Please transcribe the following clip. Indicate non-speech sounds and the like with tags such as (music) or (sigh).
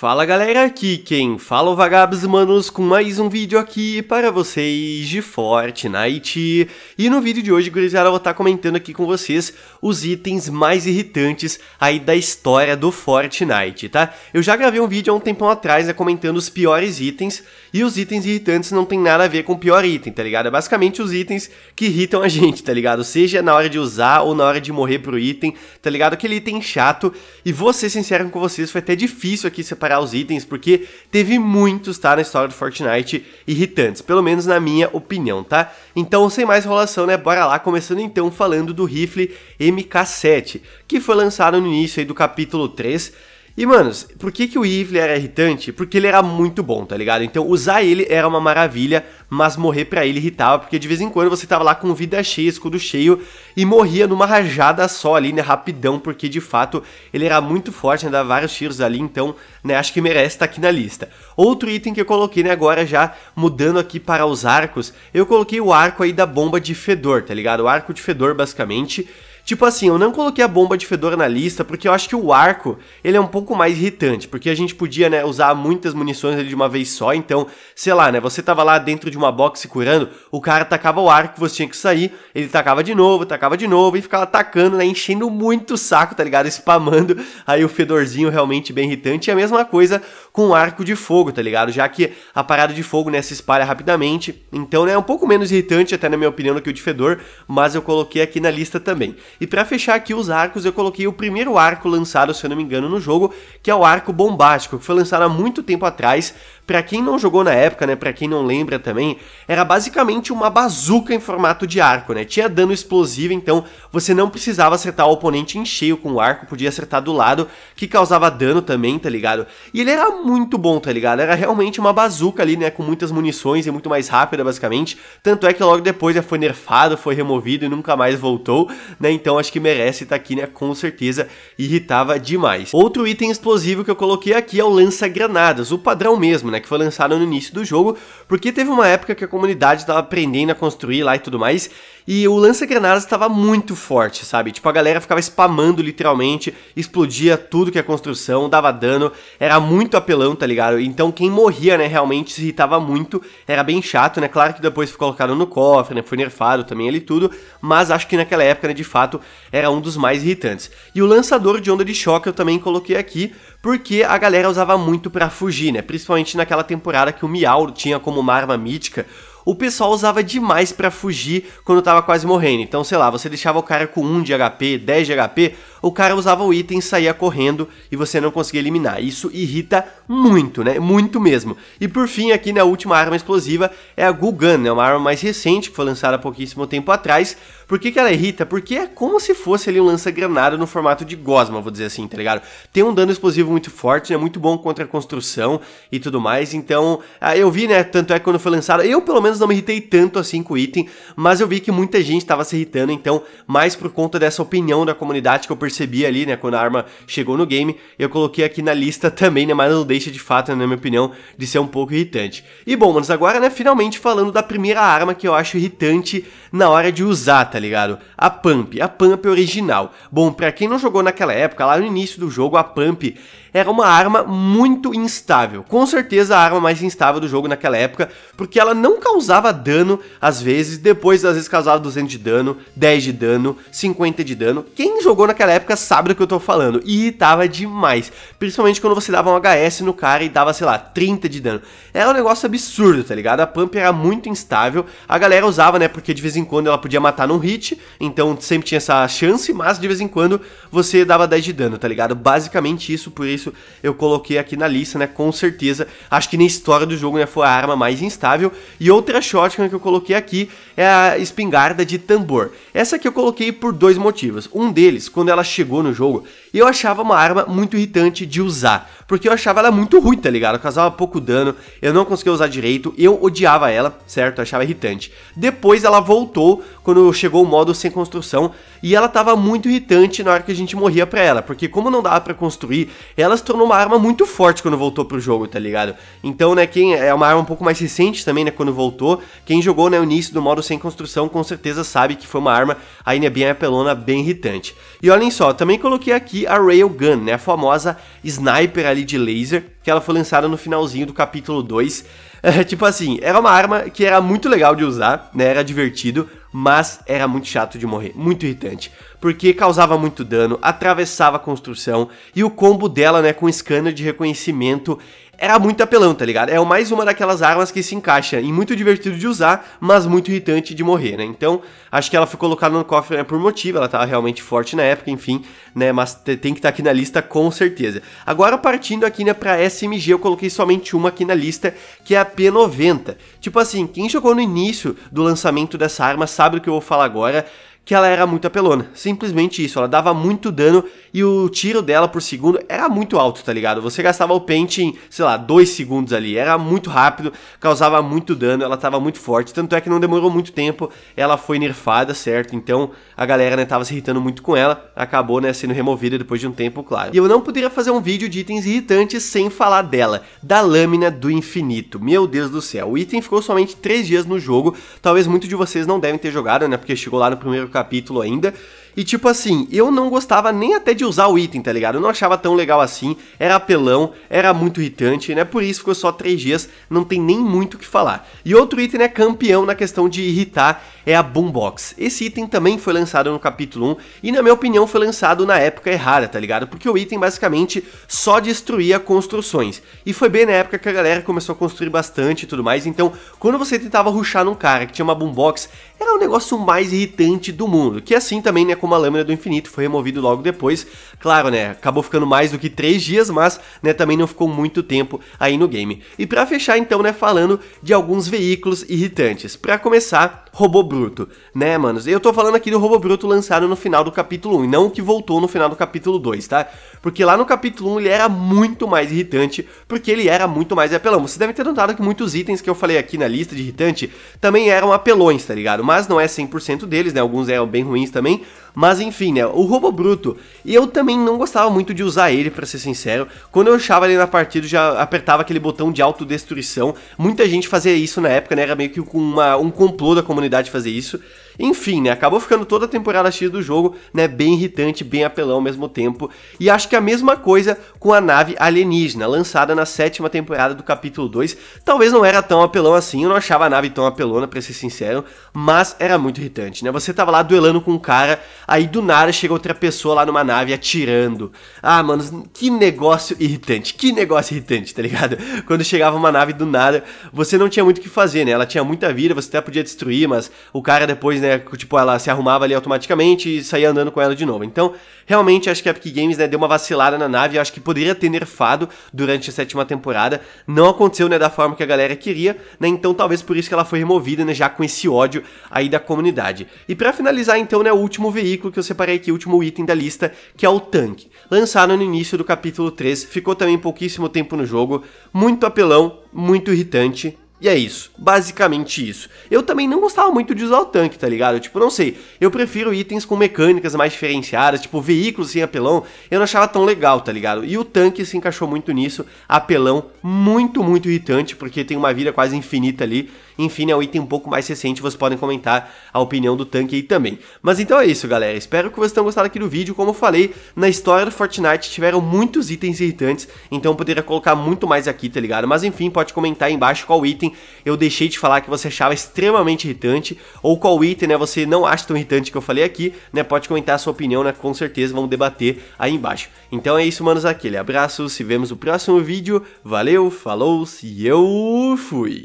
Fala galera, aqui quem fala é o Vagabos Manos com mais um vídeo aqui para vocês de Fortnite. E no vídeo de hoje, gurizada, eu vou estar tá comentando aqui com vocês os itens mais irritantes aí da história do Fortnite, tá? Eu já gravei um vídeo há um tempão atrás, né, comentando os piores itens, e os itens irritantes não tem nada a ver com o pior item, tá ligado? É basicamente os itens que irritam a gente, tá ligado? Seja na hora de usar ou na hora de morrer pro item, tá ligado? Aquele item chato, e vou ser sincero com vocês, foi até difícil aqui separar separar os itens, porque teve muitos, tá, na história do Fortnite irritantes, pelo menos na minha opinião, tá? Então, sem mais enrolação, né, bora lá, começando então falando do rifle MK7, que foi lançado no início aí do capítulo 3, e, manos, por que, que o Evil era irritante? Porque ele era muito bom, tá ligado? Então usar ele era uma maravilha, mas morrer pra ele irritava, porque de vez em quando você tava lá com vida cheia, escudo cheio, e morria numa rajada só ali, né? Rapidão, porque de fato ele era muito forte, né? Dava vários tiros ali, então, né? Acho que merece estar tá aqui na lista. Outro item que eu coloquei, né? Agora já mudando aqui para os arcos, eu coloquei o arco aí da bomba de fedor, tá ligado? O arco de fedor, basicamente. Tipo assim, eu não coloquei a bomba de fedor na lista porque eu acho que o arco, ele é um pouco mais irritante, porque a gente podia, né, usar muitas munições de uma vez só, então, sei lá, né, você tava lá dentro de uma box se curando, o cara tacava o arco, você tinha que sair, ele tacava de novo, tacava de novo e ficava atacando, né, enchendo muito o saco, tá ligado? (laughs) Spamando aí o fedorzinho realmente bem irritante. E a mesma coisa com o arco de fogo, tá ligado? Já que a parada de fogo, né, se espalha rapidamente, então, né, é um pouco menos irritante até na minha opinião do que o de fedor, mas eu coloquei aqui na lista também. E para fechar aqui os arcos, eu coloquei o primeiro arco lançado, se eu não me engano, no jogo, que é o arco bombástico, que foi lançado há muito tempo atrás. Para quem não jogou na época, né, para quem não lembra também, era basicamente uma bazuca em formato de arco, né? Tinha dano explosivo, então você não precisava acertar o oponente em cheio com o arco, podia acertar do lado, que causava dano também, tá ligado? E ele era muito bom, tá ligado? Era realmente uma bazuca ali, né, com muitas munições e muito mais rápida, basicamente. Tanto é que logo depois já né, foi nerfado, foi removido e nunca mais voltou, né? Então então acho que merece estar tá aqui, né? Com certeza irritava demais. Outro item explosivo que eu coloquei aqui é o lança-granadas, o padrão mesmo, né? Que foi lançado no início do jogo, porque teve uma época que a comunidade estava aprendendo a construir lá e tudo mais, e o lança-granadas estava muito forte, sabe? Tipo, a galera ficava spamando literalmente, explodia tudo que é construção, dava dano, era muito apelão, tá ligado? Então quem morria, né, realmente se irritava muito, era bem chato, né? Claro que depois foi colocado no cofre, né? Foi nerfado também ele tudo, mas acho que naquela época, né, de fato, era um dos mais irritantes. E o lançador de onda de choque eu também coloquei aqui, porque a galera usava muito para fugir, né? Principalmente naquela temporada que o Miau tinha como uma arma mítica o pessoal usava demais para fugir quando tava quase morrendo. Então, sei lá, você deixava o cara com 1 de HP, 10 de HP, o cara usava o item, saía correndo e você não conseguia eliminar. Isso irrita muito, né? Muito mesmo. E por fim, aqui na né, última arma explosiva é a Gugan, né? Uma arma mais recente que foi lançada há pouquíssimo tempo atrás. Por que, que ela irrita? Porque é como se fosse ali um lança-granada no formato de gosma, vou dizer assim, tá ligado? Tem um dano explosivo muito forte, é né? muito bom contra a construção e tudo mais. Então, ah, eu vi, né? Tanto é que quando foi lançada, eu pelo menos menos não me irritei tanto assim com o item, mas eu vi que muita gente estava se irritando, então, mais por conta dessa opinião da comunidade que eu percebi ali, né, quando a arma chegou no game, eu coloquei aqui na lista também, né, mas não deixa de fato, na minha opinião, de ser um pouco irritante. E bom, manos, agora, né, finalmente falando da primeira arma que eu acho irritante na hora de usar, tá ligado? A Pump, a Pump original. Bom, pra quem não jogou naquela época, lá no início do jogo, a Pump era uma arma muito instável, com certeza a arma mais instável do jogo naquela época, porque ela não causou causava dano às vezes, depois às vezes causava 200 de dano, 10 de dano, 50 de dano. Quem jogou naquela época sabe do que eu tô falando, e irritava demais, principalmente quando você dava um HS no cara e dava, sei lá, 30 de dano. Era um negócio absurdo, tá ligado? A pump era muito instável, a galera usava, né, porque de vez em quando ela podia matar num hit, então sempre tinha essa chance, mas de vez em quando você dava 10 de dano, tá ligado? Basicamente isso, por isso eu coloquei aqui na lista, né, com certeza, acho que na história do jogo, né, foi a arma mais instável, e outra outra shotgun que eu coloquei aqui é a espingarda de tambor. Essa aqui eu coloquei por dois motivos. Um deles, quando ela chegou no jogo, eu achava uma arma muito irritante de usar porque eu achava ela muito ruim, tá ligado? causava pouco dano, eu não conseguia usar direito, eu odiava ela, certo? Eu achava irritante. Depois ela voltou quando chegou o modo sem construção e ela tava muito irritante na hora que a gente morria pra ela, porque como não dava pra construir, ela se tornou uma arma muito forte quando voltou pro jogo, tá ligado? Então, né, quem é uma arma um pouco mais recente também, né, quando voltou, quem jogou, né, o início do modo sem construção, com certeza sabe que foi uma arma ainda é bem apelona, bem irritante. E olhem só, também coloquei aqui a Railgun, né, a famosa sniper ali ali de laser, que ela foi lançada no finalzinho do capítulo 2. É, (laughs) tipo assim, era uma arma que era muito legal de usar, né? Era divertido, mas era muito chato de morrer, muito irritante, porque causava muito dano, atravessava a construção e o combo dela, né, com scanner de reconhecimento era muito apelão, tá ligado? É mais uma daquelas armas que se encaixa e muito divertido de usar, mas muito irritante de morrer, né? Então, acho que ela foi colocada no cofre né, por motivo, ela tava realmente forte na época, enfim, né? Mas tem que estar tá aqui na lista com certeza. Agora, partindo aqui, né, pra SMG, eu coloquei somente uma aqui na lista, que é a P90. Tipo assim, quem jogou no início do lançamento dessa arma sabe o que eu vou falar agora que ela era muito apelona. Simplesmente isso, ela dava muito dano e o tiro dela por segundo era muito alto, tá ligado? Você gastava o pente em, sei lá, dois segundos ali, era muito rápido, causava muito dano, ela tava muito forte, tanto é que não demorou muito tempo, ela foi nerfada, certo? Então, a galera, né, tava se irritando muito com ela, acabou, né, sendo removida depois de um tempo, claro. E eu não poderia fazer um vídeo de itens irritantes sem falar dela, da lâmina do infinito. Meu Deus do céu, o item ficou somente 3 dias no jogo, talvez muitos de vocês não devem ter jogado, né, porque chegou lá no primeiro capítulo ainda, e tipo assim, eu não gostava nem até de usar o item, tá ligado? Eu não achava tão legal assim, era apelão, era muito irritante, né? Por isso ficou só 3 dias. não tem nem muito o que falar. E outro item é campeão na questão de irritar, é a Boombox. Esse item também foi lançado no capítulo 1 e na minha opinião foi lançado na época errada, tá ligado? Porque o item basicamente só destruía construções. E foi bem na época que a galera começou a construir bastante e tudo mais, então quando você tentava ruxar num cara que tinha uma Boombox, era o negócio mais irritante do mundo, que é assim também, né, como a Lâmina do Infinito foi removido logo depois, claro, né, acabou ficando mais do que 3 dias, mas, né, também não ficou muito tempo aí no game. E para fechar então, né, falando de alguns veículos irritantes. Para começar, Robô Bruto, né, manos? Eu tô falando aqui do Robô Bruto lançado no final do capítulo 1, não o que voltou no final do capítulo 2, tá? Porque lá no capítulo 1 ele era muito mais irritante, porque ele era muito mais apelão. Você deve ter notado que muitos itens que eu falei aqui na lista de irritante também eram apelões, tá ligado? mas não é 100% deles, né? Alguns é bem ruins também. Mas enfim, né? O Robo Bruto. E eu também não gostava muito de usar ele, para ser sincero. Quando eu achava ele na partida, já apertava aquele botão de autodestruição. Muita gente fazia isso na época, né? Era meio que uma, um complô da comunidade fazer isso. Enfim, né? Acabou ficando toda a temporada X do jogo, né? Bem irritante, bem apelão ao mesmo tempo. E acho que a mesma coisa com a nave alienígena, lançada na sétima temporada do capítulo 2. Talvez não era tão apelão assim, eu não achava a nave tão apelona, pra ser sincero. Mas mas era muito irritante, né? Você tava lá duelando com um cara, aí do nada chega outra pessoa lá numa nave atirando. Ah, mano, que negócio irritante, que negócio irritante, tá ligado? (laughs) Quando chegava uma nave do nada, você não tinha muito o que fazer, né? Ela tinha muita vida, você até podia destruir, mas o cara depois, né, tipo, ela se arrumava ali automaticamente e saía andando com ela de novo. Então, realmente, acho que a Epic Games, né, deu uma vacilada na nave, acho que poderia ter nerfado durante a sétima temporada. Não aconteceu, né, da forma que a galera queria, né? Então, talvez por isso que ela foi removida, né, já com esse ódio aí da comunidade. E para finalizar então, né, o último veículo que eu separei aqui, o último item da lista, que é o tanque. Lançado no início do capítulo 3, ficou também pouquíssimo tempo no jogo, muito apelão, muito irritante, e é isso, basicamente isso. Eu também não gostava muito de usar o tanque, tá ligado? Tipo, não sei, eu prefiro itens com mecânicas mais diferenciadas, tipo veículos sem apelão, eu não achava tão legal, tá ligado? E o tanque se encaixou muito nisso, apelão muito, muito irritante, porque tem uma vida quase infinita ali. Enfim, é né, um item um pouco mais recente, vocês podem comentar a opinião do tanque aí também. Mas então é isso, galera. Espero que vocês tenham gostado aqui do vídeo. Como eu falei, na história do Fortnite tiveram muitos itens irritantes, então eu poderia colocar muito mais aqui, tá ligado? Mas enfim, pode comentar aí embaixo qual item eu deixei de falar que você achava extremamente irritante, ou qual item, né, você não acha tão irritante que eu falei aqui, né? Pode comentar a sua opinião, né? Com certeza vamos debater aí embaixo. Então é isso, manos, aquele abraço, se vemos no próximo vídeo. Valeu, falou, e eu fui!